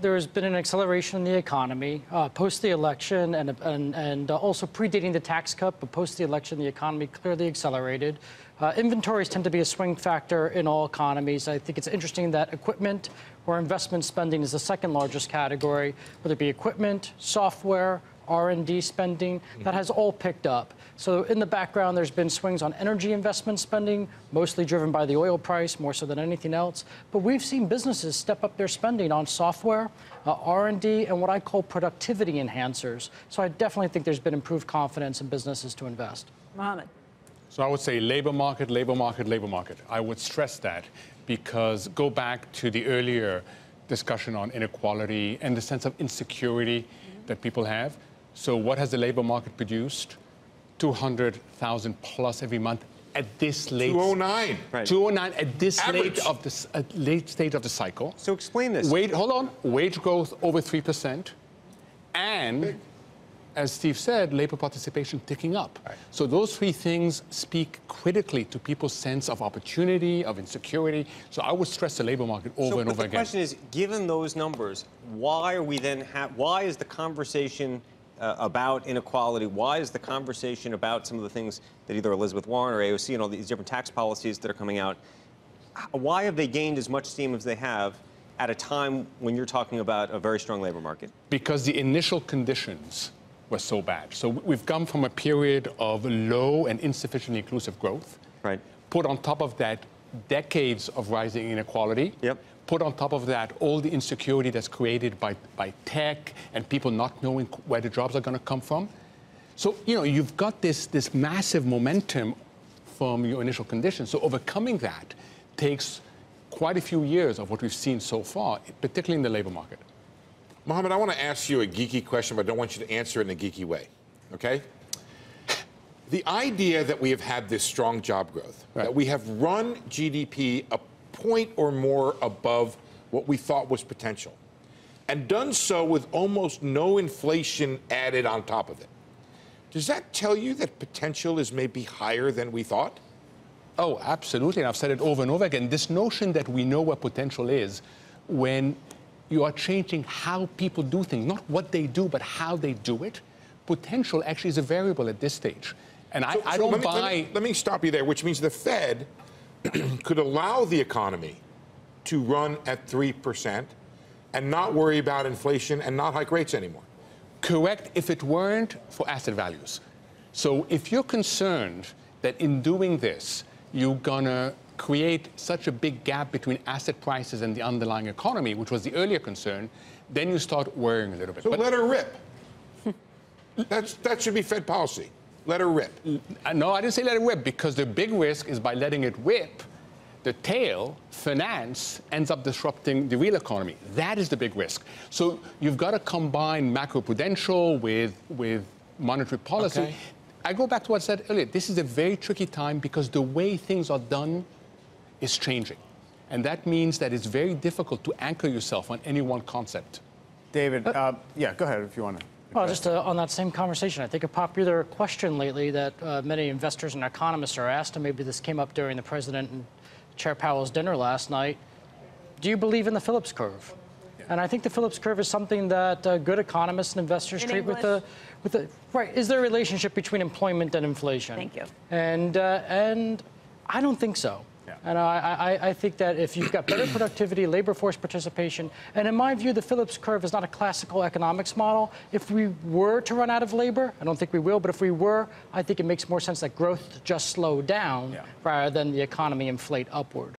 there's been an acceleration in the economy uh, post the election and, and, and uh, also predating the tax cut, but post the election, the economy clearly accelerated. Uh, inventories tend to be a swing factor in all economies. I think it's interesting that equipment or investment spending is the second largest category, whether it be equipment, software, R&D spending. That has all picked up. So in the background, there's been swings on energy investment spending, mostly driven by the oil price, more so than anything else. But we've seen businesses step up their spending on software, uh, R&D, and what I call productivity enhancers. So I definitely think there's been improved confidence in businesses to invest. Mohammed. So I would say labor market, labor market, labor market. I would stress that because go back to the earlier discussion on inequality and the sense of insecurity mm -hmm. that people have. So what has the labor market produced? 200,000 plus every month at this late 209 right. 209 at this late of late state of the cycle. So explain this. Wait, hold on. Wage growth over 3% and as Steve said, labor participation ticking up. Right. So those three things speak critically to people's sense of opportunity, of insecurity. So I would stress the labor market over so, and over the again. The question is, given those numbers, why are we then why is the conversation uh, about inequality? Why is the conversation about some of the things that either Elizabeth Warren or AOC and all these different tax policies that are coming out, why have they gained as much steam as they have at a time when you're talking about a very strong labor market? Because the initial conditions were so bad. So we've come from a period of low and insufficiently inclusive growth. Right. Put on top of that decades of rising inequality. Yep put on top of that all the insecurity that's created by, by tech and people not knowing where the jobs are going to come from. So, you know, you've got this, this massive momentum from your initial conditions. So overcoming that takes quite a few years of what we've seen so far, particularly in the labor market. Mohammed, I want to ask you a geeky question, but I don't want you to answer it in a geeky way, okay? The idea that we have had this strong job growth, right. that we have run GDP up point or more above what we thought was potential, and done so with almost no inflation added on top of it. Does that tell you that potential is maybe higher than we thought? Oh, absolutely. And I've said it over and over again. This notion that we know what potential is when you are changing how people do things, not what they do, but how they do it, potential actually is a variable at this stage. And so, I, I so don't let me, buy. Let me, let me stop you there, which means the Fed could allow the economy to run at 3% and not worry about inflation and not hike rates anymore. Correct if it weren't for asset values. So if you're concerned that in doing this, you're going to create such a big gap between asset prices and the underlying economy, which was the earlier concern, then you start worrying a little bit. So but let her rip. That's, that should be Fed policy. Let her rip. Uh, no, I didn't say let it rip because the big risk is by letting it rip, the tail, finance, ends up disrupting the real economy. That is the big risk. So you've got to combine macroprudential with, with monetary policy. Okay. I go back to what I said earlier. This is a very tricky time because the way things are done is changing. And that means that it's very difficult to anchor yourself on any one concept. David, uh, uh, yeah, go ahead if you want to. Well, just uh, on that same conversation, I think a popular question lately that uh, many investors and economists are asked, and maybe this came up during the president and Chair Powell's dinner last night, do you believe in the Phillips curve? Yeah. And I think the Phillips curve is something that uh, good economists and investors in treat English. with the, with the right. Is there a relationship between employment and inflation? Thank you. And uh, and I don't think so. And I, I, I think that if you've got better productivity, labor force participation, and in my view, the Phillips curve is not a classical economics model. If we were to run out of labor, I don't think we will, but if we were, I think it makes more sense that growth just slow down yeah. rather than the economy inflate upward.